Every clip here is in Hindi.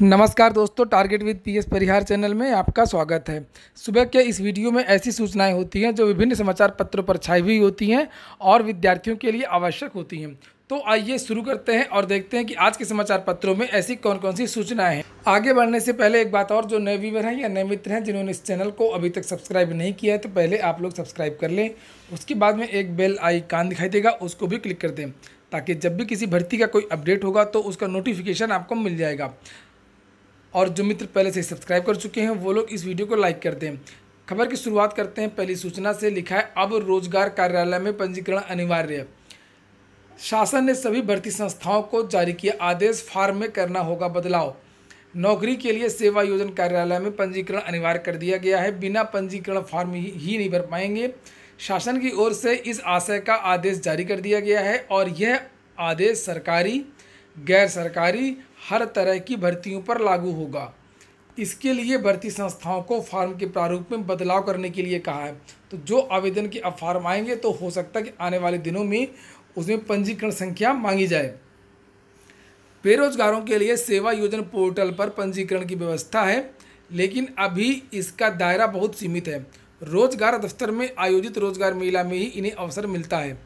नमस्कार दोस्तों target with PS Parihar channel में आपका स्वागत है सुबह के इस वीडियो में ऐसी सूचनाएं होती हैं जो विभिन्न समाचार पत्रों पर छाई हुई होती हैं और विद्यार्थियों के लिए आवश्यक होती हैं तो आइए शुरू करते हैं और देखते हैं कि आज के समाचार पत्रों में ऐसी कौन कौन सी सूचनाएं हैं आगे बढ़ने से पहले एक बात और जो नए व्यूवर हैं या नए मित्र हैं जिन्होंने इस चैनल को अभी तक सब्सक्राइब नहीं किया है तो पहले आप लोग सब्सक्राइब कर लें उसके बाद में एक बेल आइकान दिखाई देगा उसको भी क्लिक कर दें ताकि जब भी किसी भर्ती का कोई अपडेट होगा तो उसका नोटिफिकेशन आपको मिल जाएगा और जो मित्र पहले से सब्सक्राइब कर चुके हैं वो लोग इस वीडियो को लाइक कर दें खबर की शुरुआत करते हैं पहली सूचना से लिखा है अब रोजगार कार्यालय में पंजीकरण अनिवार्य शासन ने सभी भर्ती संस्थाओं को जारी किया आदेश फार्म में करना होगा बदलाव नौकरी के लिए सेवा योजन कार्यालय में पंजीकरण अनिवार्य कर दिया गया है बिना पंजीकरण फार्म ही नहीं भर पाएंगे शासन की ओर से इस आशय का आदेश जारी कर दिया गया है और यह आदेश सरकारी गैर सरकारी हर तरह की भर्तियों पर लागू होगा इसके लिए भर्ती संस्थाओं को फार्म के प्रारूप में बदलाव करने के लिए कहा है तो जो आवेदन के अब फार्म आएंगे तो हो सकता है कि आने वाले दिनों में उसमें पंजीकरण संख्या मांगी जाए बेरोजगारों के लिए सेवा योजना पोर्टल पर पंजीकरण की व्यवस्था है लेकिन अभी इसका दायरा बहुत सीमित है रोजगार दफ्तर में आयोजित रोजगार मेला में ही इन्हें अवसर मिलता है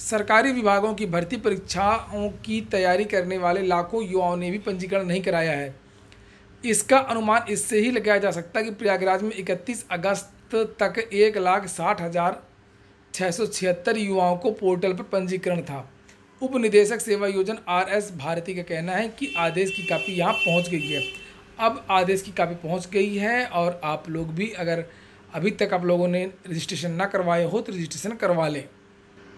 सरकारी विभागों की भर्ती परीक्षाओं की तैयारी करने वाले लाखों युवाओं ने भी पंजीकरण नहीं कराया है इसका अनुमान इससे ही लगाया जा सकता है कि प्रयागराज में 31 अगस्त तक एक लाख साठ हज़ार छः सौ छिहत्तर युवाओं को पोर्टल पर पंजीकरण था उप निदेशक सेवा योजन आर एस भारती का कहना है कि आदेश की कापी यहाँ पहुँच गई है अब आदेश की कापी पहुँच गई है और आप लोग भी अगर अभी तक आप लोगों ने रजिस्ट्रेशन ना करवाए हो तो रजिस्ट्रेशन करवा लें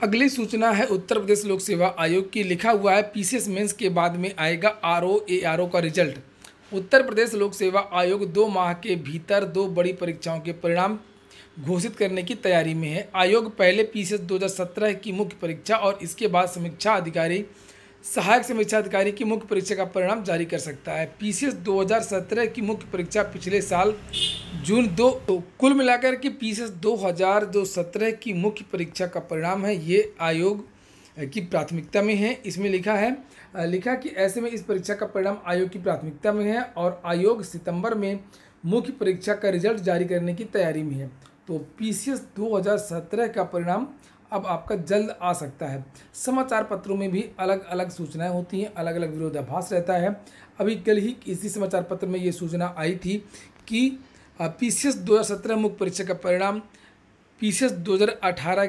अगली सूचना है उत्तर प्रदेश लोक सेवा आयोग की लिखा हुआ है पीसीएस मेंस के बाद में आएगा R O A R O का रिजल्ट उत्तर प्रदेश लोक सेवा आयोग दो माह के भीतर दो बड़ी परीक्षाओं के परिणाम घोषित करने की तैयारी में है आयोग पहले पीसीएस 2017 की मुख्य परीक्षा और इसके बाद समीक्षा अधिकारी सहायक समीक्षा अधिकारी की मुख्य परीक्षा का परिणाम जारी कर सकता है पीसीएस 2017 की मुख्य परीक्षा पिछले साल जून दो तो कुल मिलाकर के पीसीएस 2017 की मुख्य परीक्षा का परिणाम है ये आयोग की प्राथमिकता में है इसमें लिखा है लिखा कि ऐसे में इस परीक्षा का परिणाम आयोग की प्राथमिकता में है और आयोग सितंबर में मुख्य परीक्षा का रिजल्ट जारी करने की तैयारी में है तो पी सी का परिणाम अब आपका जल्द आ सकता है समाचार पत्रों में भी अलग अलग सूचनाएं होती हैं अलग अलग विरोधाभास रहता है अभी कल ही इसी समाचार पत्र में ये सूचना आई थी कि पी सी एस दो हज़ार सत्रह मुख्य परीक्षा का परिणाम पी सी एस दो हज़ार अठारह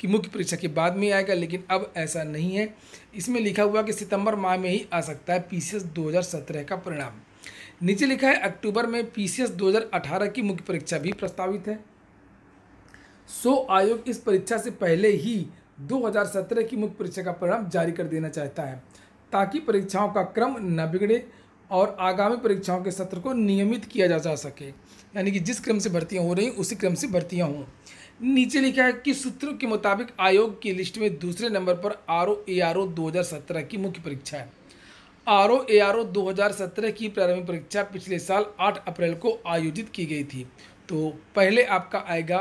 की मुख्य परीक्षा के बाद में आएगा लेकिन अब ऐसा नहीं है इसमें लिखा हुआ कि सितंबर माह में ही आ सकता है पी सी एस दो हज़ार सत्रह का परिणाम नीचे लिखा है अक्टूबर में पी सी एस दो हज़ार अठारह की मुख्य परीक्षा भी प्रस्तावित है सो आयोग इस परीक्षा से पहले ही 2017 की मुख्य परीक्षा का परिणाम जारी कर देना चाहता है ताकि परीक्षाओं का क्रम न बिगड़े और आगामी परीक्षाओं के सत्र को नियमित किया जा जा सके यानी कि जिस क्रम से भर्तियाँ हो रही उसी क्रम से भर्तियाँ हों नीचे लिखा है कि सूत्रों के मुताबिक आयोग की लिस्ट में दूसरे नंबर पर R O A R O दो हज़ार सत्रह की मुख्य परीक्षा है R O A R O दो हज़ार सत्रह की प्रारंभिक परीक्षा पिछले साल आठ अप्रैल को आयोजित की गई थी तो पहले आपका आएगा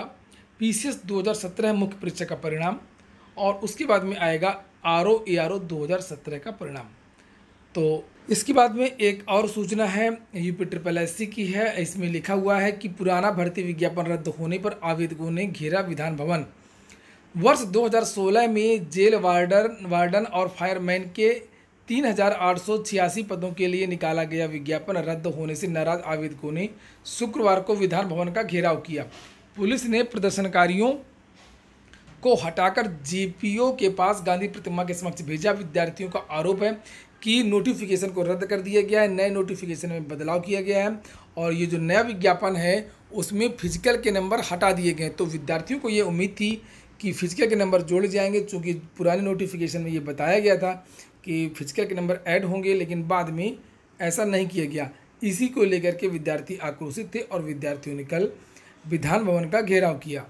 पी सी एस दो हज़ार सत्रह मुख्य परीक्षा का परिणाम और उसके बाद में आएगा R O A R O दो हज़ार सत्रह का परिणाम तो इसके बाद में एक और सूचना है यूपी ट्रिपल एस सी की है इसमें लिखा हुआ है कि पुराना भर्ती विज्ञापन रद्द होने पर आवेदकों ने घेरा विधान भवन वर्ष 2016 में जेल वार्डन वार्डन और फायरमैन के तीन पदों के लिए निकाला गया विज्ञापन रद्द होने से नाराज आवेदकों ने शुक्रवार को विधान भवन का घेराव किया पुलिस ने प्रदर्शनकारियों को हटाकर जेपीओ के पास गांधी प्रतिमा के समक्ष भेजा विद्यार्थियों का आरोप है कि नोटिफिकेशन को रद्द कर दिया गया है नए नोटिफिकेशन में बदलाव किया गया है और ये जो नया विज्ञापन है उसमें फिजिकल के नंबर हटा दिए गए तो विद्यार्थियों को ये उम्मीद थी कि फिजिकल के नंबर जोड़े जाएंगे चूँकि पुराने नोटिफिकेशन में ये बताया गया था कि फिजिकल के नंबर ऐड होंगे लेकिन बाद में ऐसा नहीं किया गया इसी को लेकर के विद्यार्थी आक्रोशित थे और विद्यार्थियों ने कल विधान भवन का घेराव किया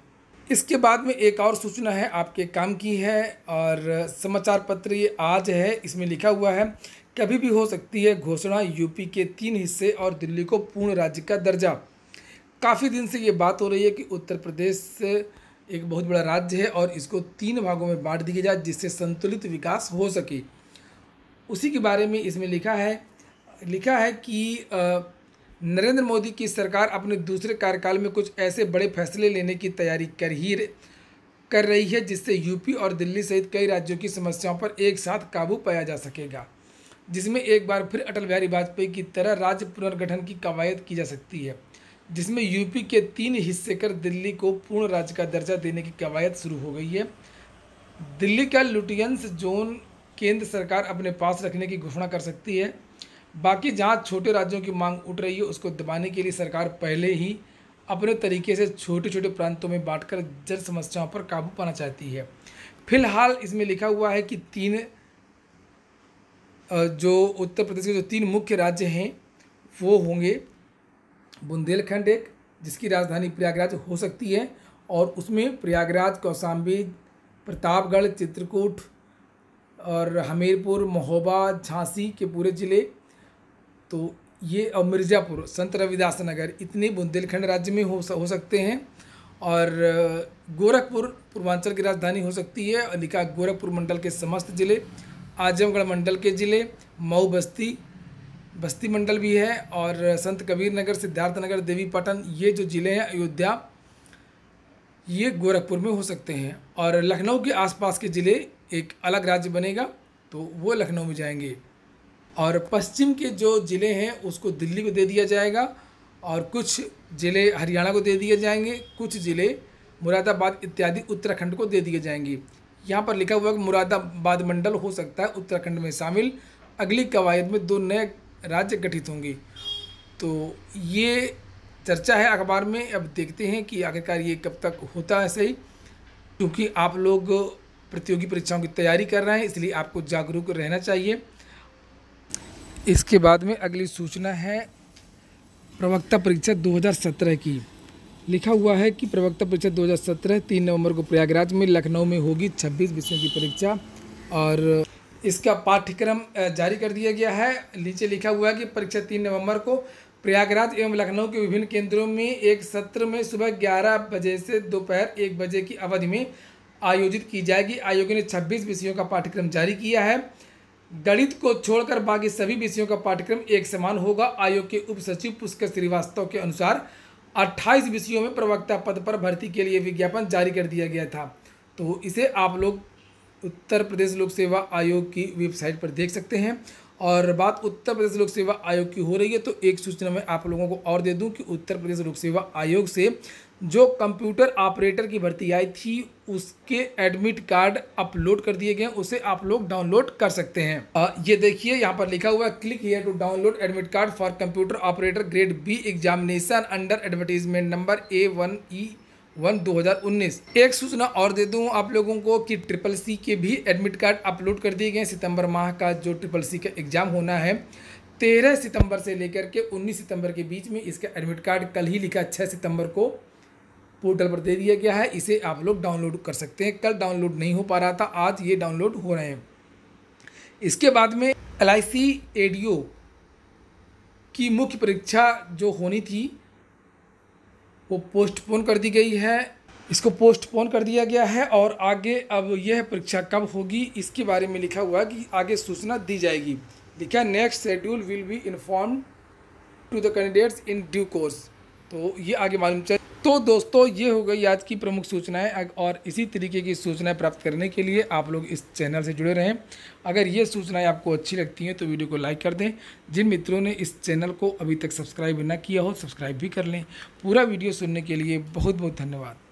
इसके बाद में एक और सूचना है आपके काम की है और समाचार पत्र ये आज है इसमें लिखा हुआ है कभी भी हो सकती है घोषणा यूपी के तीन हिस्से और दिल्ली को पूर्ण राज्य का दर्जा काफ़ी दिन से ये बात हो रही है कि उत्तर प्रदेश एक बहुत बड़ा राज्य है और इसको तीन भागों में बांट दिया जाए जिससे संतुलित विकास हो सके उसी के बारे में इसमें लिखा है लिखा है कि आ, नरेंद्र मोदी की सरकार अपने दूसरे कार्यकाल में कुछ ऐसे बड़े फैसले लेने की तैयारी कर ही कर रही है जिससे यूपी और दिल्ली सहित कई राज्यों की समस्याओं पर एक साथ काबू पाया जा सकेगा जिसमें एक बार फिर अटल बिहारी वाजपेयी की तरह राज्य पुनर्गठन की कवायद की जा सकती है जिसमें यूपी के तीन हिस्से कर दिल्ली को पूर्ण राज्य का दर्जा देने की कवायद शुरू हो गई है दिल्ली का लुटियंस जोन केंद्र सरकार अपने पास रखने की घोषणा कर सकती है बाकी जहाँ छोटे राज्यों की मांग उठ रही है उसको दबाने के लिए सरकार पहले ही अपने तरीके से छोटे छोटे प्रांतों में बांटकर जन समस्याओं पर काबू पाना चाहती है फिलहाल इसमें लिखा हुआ है कि तीन जो उत्तर प्रदेश के जो तीन मुख्य राज्य हैं वो होंगे बुंदेलखंड एक जिसकी राजधानी प्रयागराज हो सकती है और उसमें प्रयागराज कौसाम्बी प्रतापगढ़ चित्रकूट और हमीरपुर महोबा झांसी के पूरे ज़िले तो ये और मिर्ज़ापुर संत रविदास नगर इतने बुंदेलखंड राज्य में हो हो सकते हैं और गोरखपुर पूर्वांचल की राजधानी हो सकती है और लिखा गोरखपुर मंडल के समस्त ज़िले आजमगढ़ मंडल के ज़िले मऊ बस्ती बस्ती मंडल भी है और संत कबीर नगर नगर देवीपाटन ये जो ज़िले हैं अयोध्या ये गोरखपुर में हो सकते हैं और लखनऊ के आसपास के ज़िले एक अलग राज्य बनेगा तो वो लखनऊ में जाएंगे और पश्चिम के जो ज़िले हैं उसको दिल्ली को दे दिया जाएगा और कुछ ज़िले हरियाणा को दे दिए जाएंगे कुछ ज़िले मुरादाबाद इत्यादि उत्तराखंड को दे दिए जाएंगे यहाँ पर लिखा हुआ कि मुरादाबाद मंडल हो सकता है उत्तराखंड में शामिल अगली कवायद में दो नए राज्य गठित होंगे तो ये चर्चा है अखबार में अब देखते हैं कि आखिरकार ये कब तक होता है सही क्योंकि आप लोग प्रतियोगी परीक्षाओं की तैयारी कर रहे हैं इसलिए आपको जागरूक रहना चाहिए इसके बाद में अगली सूचना है प्रवक्ता परीक्षा 2017 की लिखा हुआ है कि प्रवक्ता परीक्षा 2017 तीन नवंबर को प्रयागराज में लखनऊ में होगी 26 विषयों की परीक्षा और इसका पाठ्यक्रम जारी कर दिया गया है नीचे लिखा हुआ है कि परीक्षा तीन नवंबर को प्रयागराज एवं लखनऊ के विभिन्न केंद्रों में एक सत्र में सुबह ग्यारह बजे से दोपहर एक बजे की अवधि में आयोजित की जाएगी आयोग ने छब्बीस विषयों का पाठ्यक्रम जारी किया है गणित को छोड़कर बाकी सभी विषयों का पाठ्यक्रम एक समान होगा आयोग के उप सचिव पुष्कर श्रीवास्तव के अनुसार 28 विषयों में प्रवक्ता पद पर भर्ती के लिए विज्ञापन जारी कर दिया गया था तो इसे आप लोग उत्तर प्रदेश लोक सेवा आयोग की वेबसाइट पर देख सकते हैं और बात उत्तर प्रदेश लोक सेवा आयोग की हो रही है तो एक सूचना मैं आप लोगों को और दे दूं कि उत्तर प्रदेश लोक सेवा आयोग से जो कंप्यूटर ऑपरेटर की भर्ती आई थी उसके एडमिट कार्ड अपलोड कर दिए गए उसे आप लोग डाउनलोड कर सकते हैं आ, ये देखिए यहाँ पर लिखा हुआ है click here to download admit card for computer operator grade B examination under advertisement number A one E one दो हज़ार उन्नीस एक सूचना और दे दूं आप लोगों को कि ट्रिपल सी के भी एडमिट कार्ड अपलोड कर दिए गए सितंबर माह का जो ट्रिपल सी का एग्ज़ाम होना है तेरह सितंबर से लेकर के उन्नीस सितंबर के बीच में इसका एडमिट कार्ड कल ही लिखा छः सितंबर को पोर्टल पर दे दिया गया है इसे आप लोग डाउनलोड कर सकते हैं कल डाउनलोड नहीं हो पा रहा था आज ये डाउनलोड हो रहे हैं इसके बाद में एल आई की मुख्य परीक्षा जो होनी थी वो पोस्टपोन कर दी गई है इसको पोस्टपोन कर दिया गया है और आगे अब यह परीक्षा कब होगी इसके बारे में लिखा हुआ है कि आगे सूचना दी जाएगी लिखा next schedule will be inform to the candidates in due course तो ये आगे मालूम चल तो दोस्तों ये हो गई आज की प्रमुख सूचनाएं और इसी तरीके की सूचनाएं प्राप्त करने के लिए आप लोग इस चैनल से जुड़े रहें अगर ये सूचनाएं आपको अच्छी लगती हैं तो वीडियो को लाइक कर दें जिन मित्रों ने इस चैनल को अभी तक सब्सक्राइब ना किया हो सब्सक्राइब भी कर लें पूरा वीडियो सुनने के लिए बहुत बहुत धन्यवाद